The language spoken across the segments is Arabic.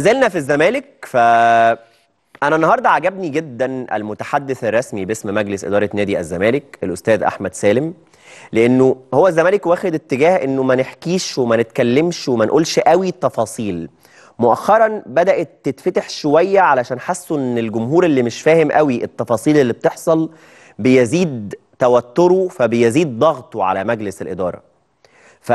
زلنا في الزمالك ف انا النهارده عجبني جدا المتحدث الرسمي باسم مجلس اداره نادي الزمالك الاستاذ احمد سالم لانه هو الزمالك واخد اتجاه انه ما نحكيش وما نتكلمش وما نقولش قوي تفاصيل مؤخرا بدات تتفتح شويه علشان حسوا ان الجمهور اللي مش فاهم قوي التفاصيل اللي بتحصل بيزيد توتره فبيزيد ضغطه على مجلس الاداره ف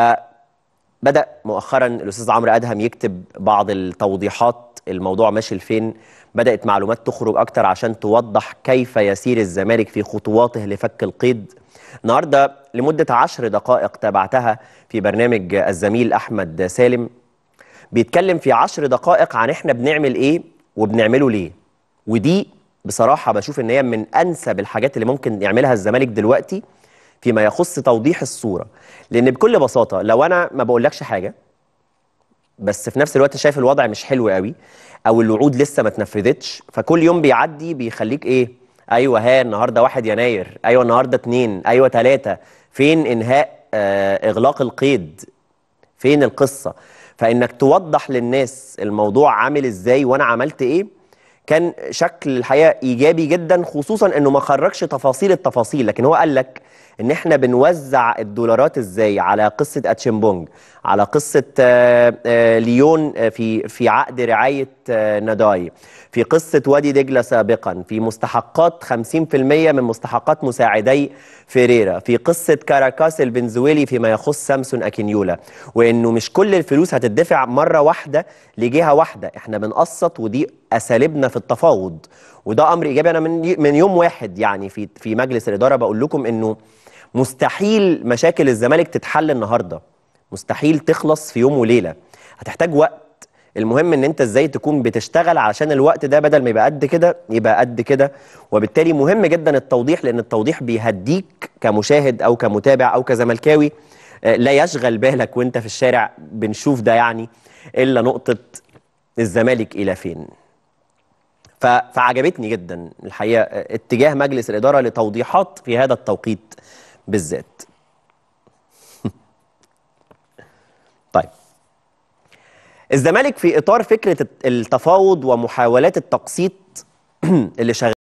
بدأ مؤخرا الأستاذ عمرو أدهم يكتب بعض التوضيحات الموضوع ماشي لفين بدأت معلومات تخرج أكتر عشان توضح كيف يسير الزمالك في خطواته لفك القيد النهاردة لمدة عشر دقائق تابعتها في برنامج الزميل أحمد سالم بيتكلم في عشر دقائق عن إحنا بنعمل إيه وبنعمله ليه ودي بصراحة بشوف إن هي من أنسب الحاجات اللي ممكن يعملها الزمالك دلوقتي فيما يخص توضيح الصوره لان بكل بساطه لو انا ما بقولكش حاجه بس في نفس الوقت شايف الوضع مش حلو قوي او الوعود لسه ما اتنفذتش فكل يوم بيعدي بيخليك ايه ايوه ها النهارده 1 يناير ايوه النهارده 2 ايوه 3 فين انهاء آه اغلاق القيد فين القصه فانك توضح للناس الموضوع عامل ازاي وانا عملت ايه كان شكل الحقيقه ايجابي جدا خصوصا انه ما خرجش تفاصيل التفاصيل لكن هو قال لك ان احنا بنوزع الدولارات ازاي على قصه اتشيمبونج على قصه آه، آه، ليون آه، في في عقد رعايه ناداي في قصه وادي دجله سابقا في مستحقات 50% من مستحقات مساعدي فيريرا في قصه كاراكاس الفنزويلي فيما يخص سامسون اكينيولا وانه مش كل الفلوس هتدفع مره واحده لجهه واحده احنا بنقسط ودي اساليبنا في التفاوض وده امر ايجابي انا من من يوم واحد يعني في في مجلس الاداره بقول لكم انه مستحيل مشاكل الزمالك تتحل النهارده مستحيل تخلص في يوم وليله هتحتاج وقت المهم ان انت ازاي تكون بتشتغل علشان الوقت ده بدل ما يبقى قد كده يبقى قد كده وبالتالي مهم جدا التوضيح لان التوضيح بيهديك كمشاهد او كمتابع او كزملكاوي آه، لا يشغل بالك وانت في الشارع بنشوف ده يعني الا نقطه الزمالك الى فين فعجبتني جدا الحقيقه آه، اتجاه مجلس الاداره لتوضيحات في هذا التوقيت بالذات طيب الزمالك في إطار فكرة التفاوض ومحاولات التقسيط اللي شغال